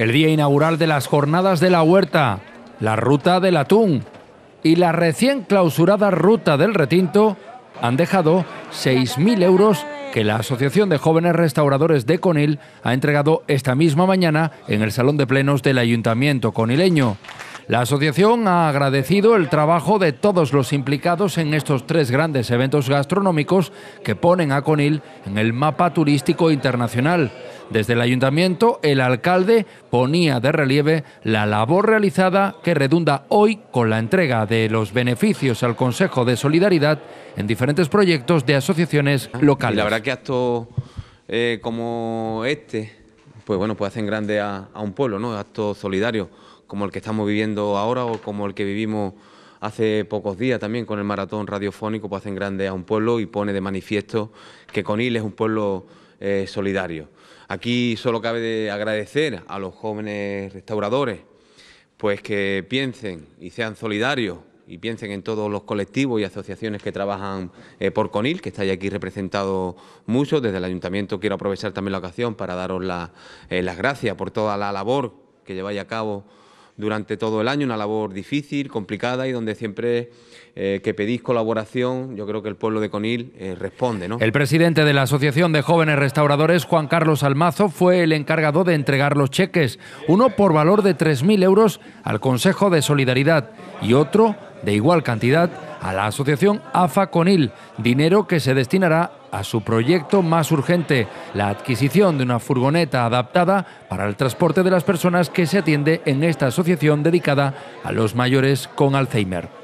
el día inaugural de las Jornadas de la Huerta, la Ruta del Atún y la recién clausurada Ruta del Retinto han dejado 6.000 euros que la Asociación de Jóvenes Restauradores de Conil ha entregado esta misma mañana en el Salón de Plenos del Ayuntamiento conileño. La asociación ha agradecido el trabajo de todos los implicados en estos tres grandes eventos gastronómicos que ponen a Conil en el mapa turístico internacional. Desde el ayuntamiento, el alcalde ponía de relieve la labor realizada que redunda hoy con la entrega de los beneficios al Consejo de Solidaridad en diferentes proyectos de asociaciones locales. Y la verdad que actos eh, como este, pues bueno, pues hacen grande a, a un pueblo, ¿no? Actos solidarios como el que estamos viviendo ahora o como el que vivimos hace pocos días también con el maratón radiofónico, pues hacen grande a un pueblo y pone de manifiesto que Conil es un pueblo eh, solidario. Aquí solo cabe agradecer a los jóvenes restauradores pues que piensen y sean solidarios y piensen en todos los colectivos y asociaciones que trabajan eh, por CONIL, que estáis aquí representados muchos. Desde el Ayuntamiento quiero aprovechar también la ocasión para daros eh, las gracias por toda la labor que lleváis a cabo durante todo el año, una labor difícil, complicada y donde siempre eh, que pedís colaboración, yo creo que el pueblo de Conil eh, responde. ¿no? El presidente de la Asociación de Jóvenes Restauradores, Juan Carlos Almazo, fue el encargado de entregar los cheques, uno por valor de 3.000 euros al Consejo de Solidaridad y otro de igual cantidad a la asociación AFA Conil, dinero que se destinará a su proyecto más urgente, la adquisición de una furgoneta adaptada para el transporte de las personas que se atiende en esta asociación dedicada a los mayores con Alzheimer.